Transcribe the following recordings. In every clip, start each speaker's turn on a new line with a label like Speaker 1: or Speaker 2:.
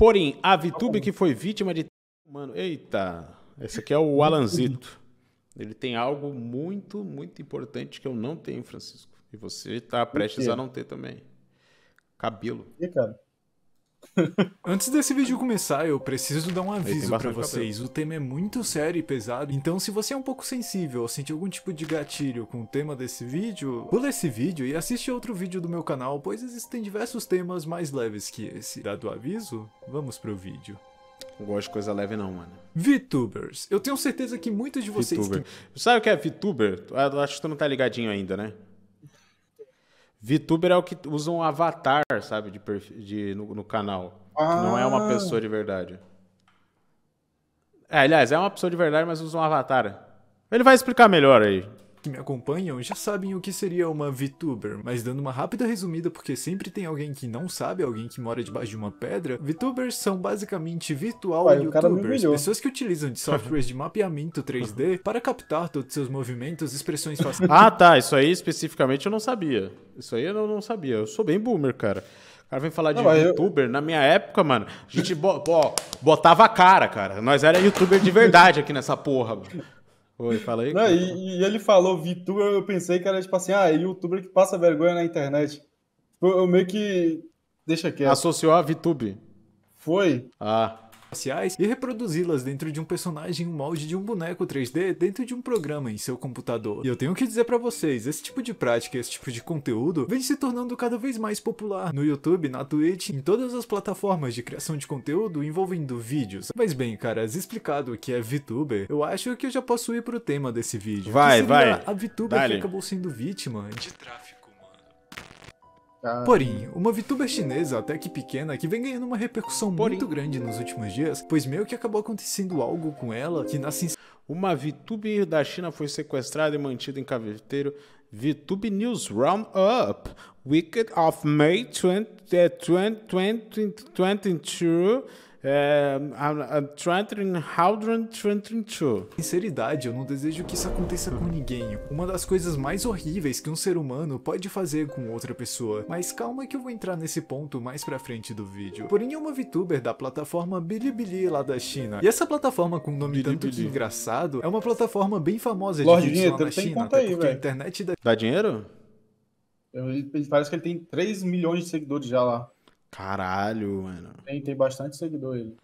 Speaker 1: Porém, a Vitube que foi vítima de. Mano, eita! Esse aqui é o Alanzito. Ele tem algo muito, muito importante que eu não tenho, Francisco. E você está prestes a não ter também. Cabelo. E, cara?
Speaker 2: Antes desse vídeo começar, eu preciso dar um aviso para vocês. Cabelo. O tema é muito sério e pesado, então se você é um pouco sensível ou sente algum tipo de gatilho com o tema desse vídeo, pula esse vídeo e assiste outro vídeo do meu canal, pois existem diversos temas mais leves que esse. Dado o aviso,
Speaker 1: vamos pro vídeo. Não gosto de coisa leve não, mano. VTubers. Eu tenho certeza que
Speaker 2: muitos de vocês... VTuber.
Speaker 1: Que... Sabe o que é VTuber? Eu acho que tu não tá ligadinho ainda, né? VTuber é o que usa um avatar, sabe, de, de no, no, canal. Ah. Não é uma ah. pessoa de verdade. É, aliás, é uma pessoa de verdade, mas usa um avatar. Ele vai explicar melhor aí
Speaker 2: que me acompanham já sabem o que seria uma VTuber, mas dando uma rápida resumida porque sempre tem alguém que não sabe, alguém que mora debaixo de uma pedra, VTubers são basicamente virtual Ué, YouTubers, pessoas que utilizam de softwares de mapeamento 3D para captar todos seus movimentos, expressões faciais. ah, tá,
Speaker 1: isso aí especificamente eu não sabia. Isso aí eu não sabia. Eu sou bem boomer, cara cara vem falar de não, youtuber. Eu... Na minha época, mano, a gente bo bo botava a cara, cara. Nós era youtuber de verdade aqui nessa porra, mano. Oi, fala aí. Não, e, e, ele falou VTuber, eu pensei que era tipo assim, ah, é youtuber que passa vergonha na internet. Tipo, eu meio que. Deixa quieto. Associou a VTube?
Speaker 2: Foi. Ah faciais e reproduzi-las dentro de um personagem em um molde de um boneco 3D dentro de um programa em seu computador. E eu tenho que dizer para vocês, esse tipo de prática, esse tipo de conteúdo vem se tornando cada vez mais popular no YouTube, na Twitch, em todas as plataformas de criação de conteúdo envolvendo vídeos. Mas bem, caras, explicado o que é VTuber, eu acho que eu já posso ir pro tema desse vídeo. Vai, vai. A VTuber que acabou sendo vítima de tráfico Porém, uma VTuber chinesa até que pequena que vem ganhando uma repercussão
Speaker 1: Porém. muito grande nos últimos dias, pois meio que acabou acontecendo algo com ela que nasce. Uma VTuber da China foi sequestrada e mantida em caviteiro. VTube News Roundup, Week of May 20, 20, 20, é, I'm, I'm Trantrin Haldron Trantrin 2. Sinceridade,
Speaker 2: eu não desejo que isso aconteça com ninguém. Uma das coisas mais horríveis que um ser humano pode fazer com outra pessoa. Mas calma que eu vou entrar nesse ponto mais pra frente do vídeo. Porém, é uma VTuber da plataforma Bilibili lá da China. E essa plataforma com um nome Bilibili. tanto de engraçado é uma plataforma bem famosa de Lorde, vídeos lá na China. Até aí, a
Speaker 1: internet da... Dá dinheiro? Eu, parece que ele tem 3 milhões de seguidores já lá. Caralho, mano. Tem, tem
Speaker 2: bastante seguidor ele.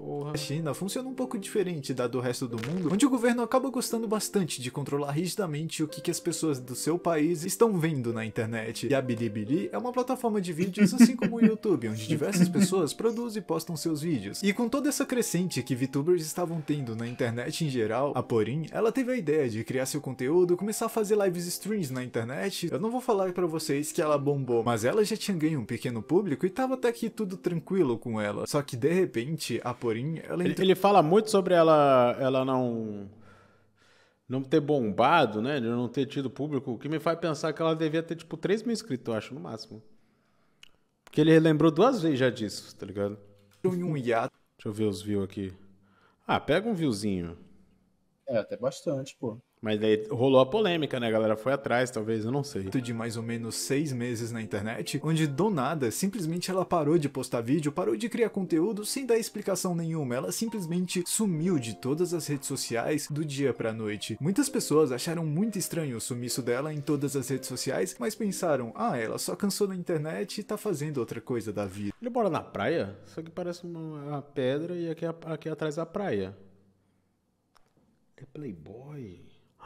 Speaker 2: Porra. A China funciona um pouco diferente da do resto do mundo, onde o governo acaba gostando bastante de controlar rigidamente o que, que as pessoas do seu país estão vendo na internet. E a Bilibili é uma plataforma de vídeos assim como o YouTube, onde diversas pessoas produzem e postam seus vídeos. E com toda essa crescente que VTubers estavam tendo na internet em geral, a Porin, ela teve a ideia de criar seu conteúdo, começar a fazer lives streams na internet. Eu não vou falar para vocês que ela bombou, mas ela já tinha ganho um pequeno público e tava até que tudo tranquilo com ela. Só que de repente, a Porin ele,
Speaker 1: ele fala muito sobre ela, ela não não ter bombado, né? De não ter tido público, o que me faz pensar que ela devia ter, tipo, 3 mil inscritos, eu acho, no máximo. Porque ele lembrou duas vezes já disso, tá ligado? Em um hiato. Deixa eu ver os views aqui. Ah, pega um viewzinho. É, até
Speaker 2: bastante, pô.
Speaker 1: Mas daí rolou a polêmica, né? A galera foi atrás, talvez, eu não sei. De mais ou menos
Speaker 2: seis meses na internet, onde do nada, simplesmente ela parou de postar vídeo, parou de criar conteúdo sem dar explicação nenhuma. Ela simplesmente sumiu de todas as redes sociais do dia pra noite. Muitas pessoas acharam muito estranho o sumiço dela em todas as redes sociais, mas pensaram,
Speaker 1: ah, ela só cansou na internet e tá fazendo outra coisa da vida. Ele mora na praia? Só que parece uma pedra e aqui, aqui atrás é a praia. É playboy.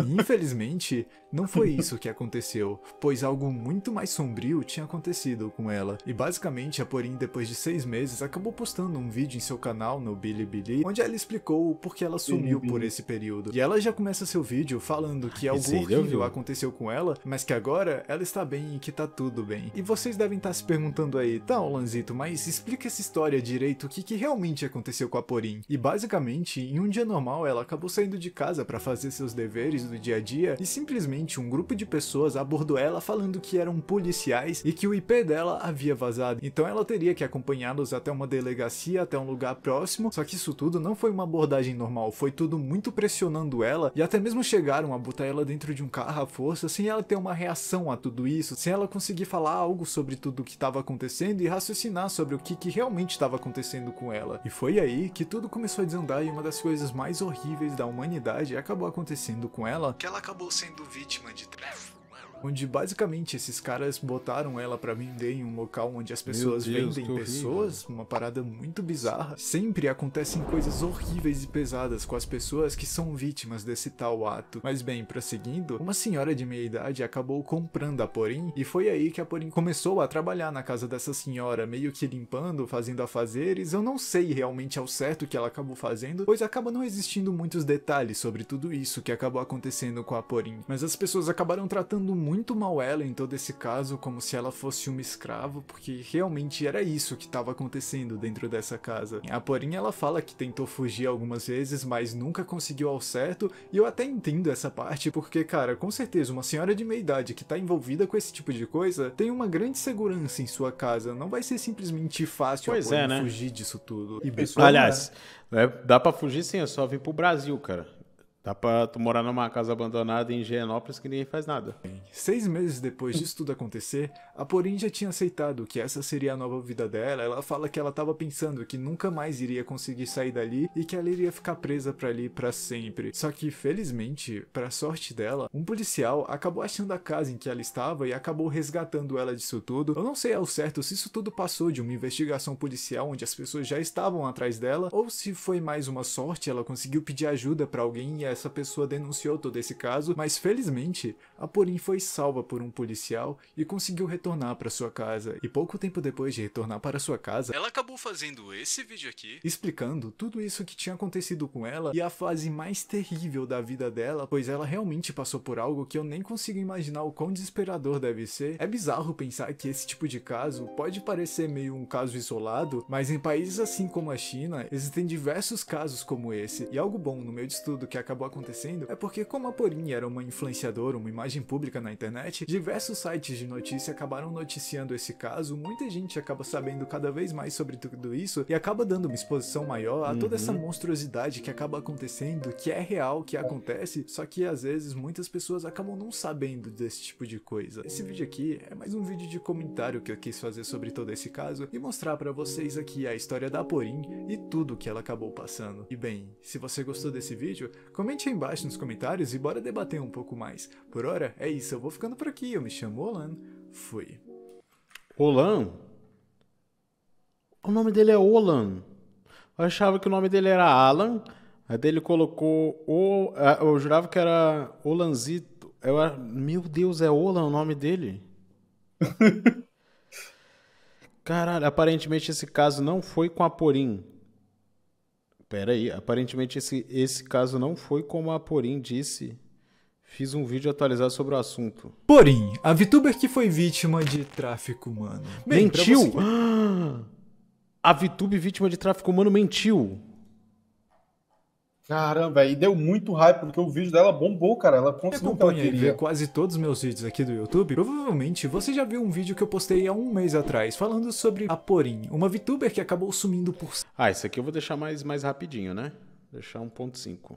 Speaker 2: Infelizmente, não foi isso que aconteceu, pois algo muito mais sombrio tinha acontecido com ela. E basicamente, a Porin, depois de seis meses, acabou postando um vídeo em seu canal no Bilibili, onde ela explicou o porquê ela sumiu Bilibili. por esse período. E ela já começa seu vídeo falando que algo Esse horrível aconteceu com ela, mas que agora ela está bem e que tá tudo bem. E vocês devem estar tá se perguntando aí, tá, Lanzito, mas explica essa história direito, o que, que realmente aconteceu com a Porin. E basicamente, em um dia normal, ela acabou saindo de casa para fazer seus deveres do dia a dia e simplesmente um grupo de pessoas abordou ela falando que eram policiais e que o IP dela havia vazado. Então ela teria que acompanhá-los até uma delegacia, até um lugar próximo. Só que isso tudo não foi uma abordagem normal, foi tudo muito pressionando ela e até mesmo chegaram a botar ela dentro de um carro à força sem ela ter uma reação a tudo isso, sem ela conseguir falar algo sobre tudo o que estava acontecendo e raciocinar sobre o que, que realmente estava acontecendo com ela. E foi aí que tudo começou a desandar e uma das coisas mais horríveis da humanidade acabou acabou acontecendo com ela que ela acabou sendo vítima de tráfico onde basicamente esses caras botaram ela para vender em um local onde as pessoas Deus, vendem pessoas, horrível. uma parada muito bizarra. Sempre acontecem coisas horríveis e pesadas com as pessoas que são vítimas desse tal ato. Mas bem, prosseguindo, uma senhora de meia idade acabou comprando a Porin e foi aí que a Porin começou a trabalhar na casa dessa senhora, meio que limpando, fazendo afazeres. Eu não sei realmente ao certo o que ela acabou fazendo, pois acaba não existindo muitos detalhes sobre tudo isso que acabou acontecendo com a Porin. Mas as pessoas acabaram tratando muito muito mal ela em todo esse caso, como se ela fosse uma escrava, porque realmente era isso que estava acontecendo dentro dessa casa. A Porinha ela fala que tentou fugir algumas vezes, mas nunca conseguiu ao certo, e eu até entendo essa parte, porque, cara, com certeza, uma senhora de meia idade que está envolvida com esse tipo de coisa tem uma grande segurança em sua casa, não vai ser simplesmente
Speaker 1: fácil pois a é, né? fugir disso tudo. E Aliás, né? É, dá para fugir sim, é só vir pro Brasil, cara. Dá pra tu morar numa casa abandonada em Higienópolis que ninguém faz nada. Seis meses depois disso tudo acontecer, a Porin já tinha aceitado que essa seria a nova vida dela.
Speaker 2: Ela fala que ela tava pensando que nunca mais iria conseguir sair dali e que ela iria ficar presa para ali para sempre. Só que, felizmente, para sorte dela, um policial acabou achando a casa em que ela estava e acabou resgatando ela disso tudo. Eu não sei ao certo se isso tudo passou de uma investigação policial onde as pessoas já estavam atrás dela ou se foi mais uma sorte, ela conseguiu pedir ajuda para alguém e essa pessoa denunciou todo esse caso, mas felizmente a Porim foi salva por um policial e conseguiu retornar para sua casa. E pouco tempo depois de retornar para sua casa, ela acabou fazendo esse vídeo aqui explicando tudo isso que tinha acontecido com ela e a fase mais terrível da vida dela, pois ela realmente passou por algo que eu nem consigo imaginar o quão desesperador deve ser. É bizarro pensar que esse tipo de caso pode parecer meio um caso isolado, mas em países assim como a China, existem diversos casos como esse. E algo bom no meu estudo que acabou acontecendo é porque, como a Porin era uma influenciadora, uma imagem pública na internet, diversos sites de notícia acabaram noticiando esse caso, muita gente acaba sabendo cada vez mais sobre tudo isso e acaba dando uma exposição maior a toda uhum. essa monstruosidade que acaba acontecendo, que é real, que acontece, só que às vezes muitas pessoas acabam não sabendo desse tipo de coisa. Esse vídeo aqui é mais um vídeo de comentário que eu quis fazer sobre todo esse caso e mostrar para vocês aqui a história da Porin e tudo que ela acabou passando. E bem, se você gostou desse vídeo, comente Comente aí embaixo nos comentários e bora debater um pouco mais. Por hora, é isso, eu vou ficando por
Speaker 1: aqui. Eu me chamo Olan. Fui. Olan? O nome dele é Olan. Eu achava que o nome dele era Alan. Aí dele colocou. O, eu jurava que era Olanzito. Eu, meu Deus, é Olan o nome dele? Caralho, aparentemente esse caso não foi com a Porim. Peraí, aparentemente esse, esse caso não foi como a Porim disse. Fiz um vídeo atualizado sobre o assunto. Porim, a VTuber que foi
Speaker 2: vítima de
Speaker 1: tráfico humano. Bem, mentiu!
Speaker 2: Você... a VTube vítima de tráfico humano mentiu! Caramba, e deu muito hype, porque o vídeo dela bombou, cara. Ela conseguiu o que ela quase todos os meus vídeos aqui do YouTube, provavelmente você já viu um vídeo que eu postei há um mês atrás, falando sobre a Porin, uma VTuber que acabou sumindo por... Ah, esse aqui eu vou deixar mais, mais rapidinho, né?
Speaker 1: Deixar 1.5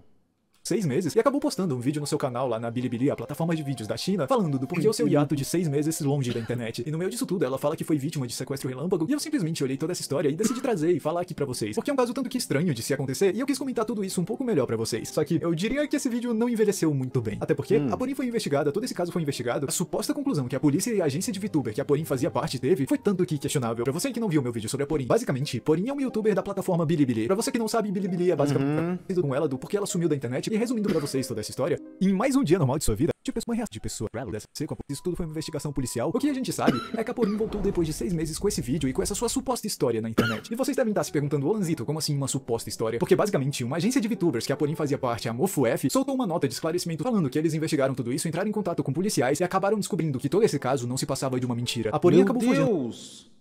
Speaker 2: seis meses e acabou postando um vídeo no seu canal lá na Bilibili, a plataforma de vídeos da China, falando do porquê o seu hiato de seis meses longe da internet. E no meio disso tudo, ela fala que foi vítima de sequestro relâmpago e eu simplesmente olhei toda essa história e decidi trazer e falar aqui para vocês, porque é um caso tanto que estranho de se acontecer e eu quis comentar tudo isso um pouco melhor para vocês. Só que eu diria que esse vídeo não envelheceu muito bem. Até porque hum. a Porin foi investigada, todo esse caso foi investigado, a suposta conclusão que a polícia e a agência de VTuber que a Porin fazia parte teve foi tanto que questionável. Pra você que não viu meu vídeo sobre a Porin, basicamente, Porin é um youtuber da plataforma Bilibili. Pra você que não sabe, Bilibili é basicamente uhum. com ela do porquê ela sumiu da internet e resumindo pra vocês toda essa história, em mais um dia normal de sua vida, de pessoa reação de pessoa seco, isso tudo foi uma investigação policial. O que a gente sabe é que a Porin voltou depois de seis meses com esse vídeo e com essa sua suposta história na internet. E vocês devem estar se perguntando, Olanzito, como assim uma suposta história? Porque basicamente uma agência de VTubers que a Porin fazia parte, a Mofo F, soltou uma nota de esclarecimento falando que eles investigaram tudo isso, entraram em contato com policiais e acabaram descobrindo que todo esse caso não se passava de uma mentira. A Porin Meu acabou
Speaker 1: Deus.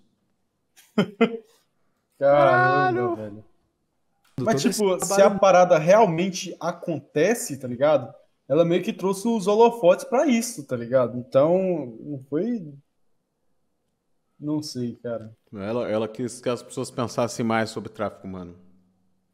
Speaker 1: fugindo. Caralho! Caralho. Velho. Mas, então, tipo, tipo, se a
Speaker 2: parada realmente acontece, tá ligado? Ela meio que trouxe os holofotes para isso, tá ligado? Então, não foi. Não sei, cara.
Speaker 1: Ela, ela quis que as pessoas pensassem mais sobre tráfico humano.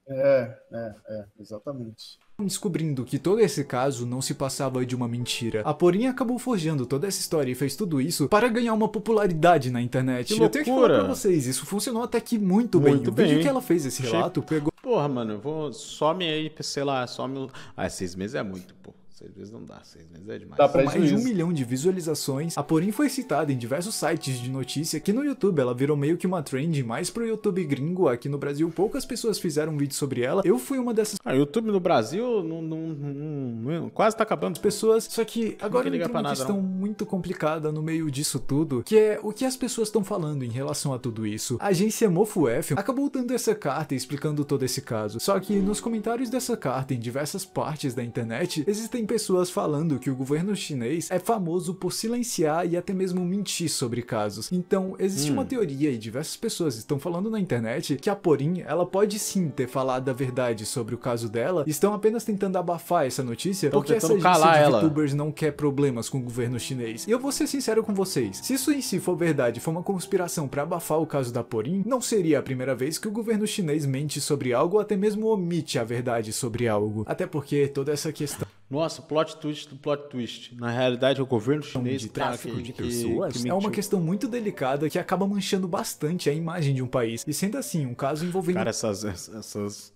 Speaker 2: É, é, é, exatamente. Descobrindo que todo esse caso não se passava de uma mentira, a Porinha acabou forjando toda essa história e fez tudo isso para ganhar uma popularidade na internet. Que loucura. Eu tenho que falar pra
Speaker 1: vocês, isso funcionou até que muito, muito bem. bem. O vídeo que ela fez esse relato pegou... Porra, mano, eu vou. Some aí, sei lá, some. Ah, seis meses é muito, pô seis vezes não dá, seis meses é demais. Dá pra mais de um
Speaker 2: milhão de visualizações, a porém foi citada em diversos sites de notícia que no YouTube ela virou meio que uma trend mais pro YouTube gringo aqui no Brasil. Poucas pessoas fizeram vídeo sobre ela. Eu fui uma dessas. Ah, YouTube no Brasil não, não, não, não quase tá acabando. Pessoas. Só que agora tem uma nada, questão muito complicada no meio disso tudo, que é o que as pessoas estão falando em relação a tudo isso. A agência Mofo F acabou dando essa carta explicando todo esse caso. Só que nos comentários dessa carta, em diversas partes da internet, existem pessoas pessoas falando que o governo chinês é famoso por silenciar e até mesmo mentir sobre casos. Então, existe hum. uma teoria e diversas pessoas estão falando na internet que a Porin, ela pode sim ter falado a verdade sobre o caso dela, estão apenas tentando abafar essa notícia Tô porque essa agência de ela. youtubers não quer problemas com o governo chinês. E eu vou ser sincero com vocês, se isso em si for verdade, for uma conspiração para abafar o caso da Porin, não seria a primeira vez que o governo chinês mente sobre algo ou até mesmo omite a verdade sobre algo. Até porque toda essa questão nossa, plot twist do plot twist.
Speaker 1: Na realidade, o governo chinês de tá tráfico de pessoas. Que é uma
Speaker 2: questão muito delicada que acaba manchando bastante a imagem de um país.
Speaker 1: E sendo assim, um caso envolvendo. Cara, essas, essas,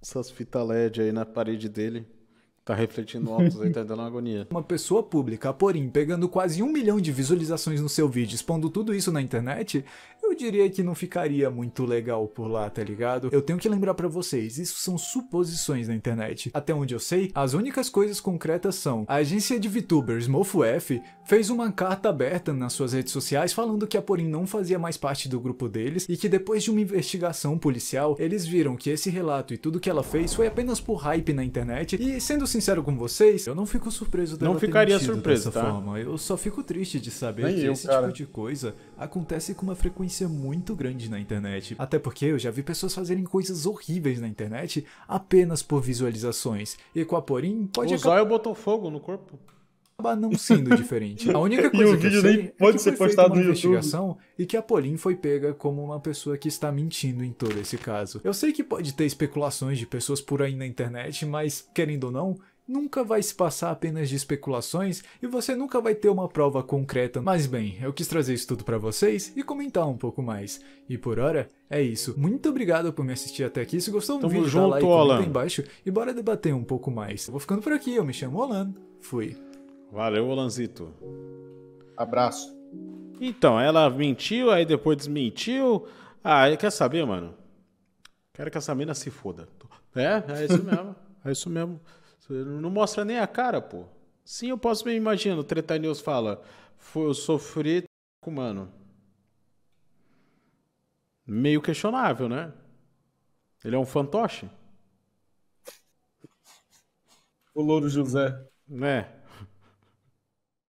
Speaker 1: essas fitas LED aí na parede dele. Tá refletindo óculos aí, tá dando uma agonia. Uma pessoa pública, porém, pegando quase um
Speaker 2: milhão de visualizações no seu vídeo, expondo tudo isso na internet, eu diria que não ficaria muito legal por lá, tá ligado? Eu tenho que lembrar para vocês, isso são suposições na internet. Até onde eu sei, as únicas coisas concretas são a agência de VTubers MoFuF fez uma carta aberta nas suas redes sociais falando que a Porim não fazia mais parte do grupo deles e que depois de uma investigação policial, eles viram que esse relato e tudo que ela fez foi apenas por hype na internet e sendo sincero com vocês, eu não fico surpreso dela Não ficaria surpreso, dessa tá? forma. Eu só fico triste de saber Nem que eu, esse cara. tipo de coisa acontece com uma frequência muito grande na internet. Até porque eu já vi pessoas fazerem coisas horríveis na internet apenas por visualizações. E com a Porim pode... O Zóio botou fogo no corpo acaba não sendo diferente. A única coisa que eu sei pode é que ser foi postado uma investigação e que a Pauline foi pega como uma pessoa que está mentindo em todo esse caso. Eu sei que pode ter especulações de pessoas por aí na internet, mas querendo ou não, nunca vai se passar apenas de especulações e você nunca vai ter uma prova concreta. Mas bem, eu quis trazer isso tudo para vocês e comentar um pouco mais. E por hora é isso. Muito obrigado por me assistir até aqui. Se gostou do vídeo, dá like, comenta embaixo e bora debater um
Speaker 1: pouco mais. Eu vou ficando por aqui, eu me chamo Olan. Fui. Valeu, Olanzito. Abraço. Então, ela mentiu, aí depois desmentiu. Ah, quer saber, mano? Quero que essa mina se foda. É, é isso mesmo. é isso mesmo. Não mostra nem a cara, pô. Sim, eu posso me imaginar. O Treta News fala: eu sofri com mano. Meio questionável, né? Ele é um fantoche. O Louro José. Né?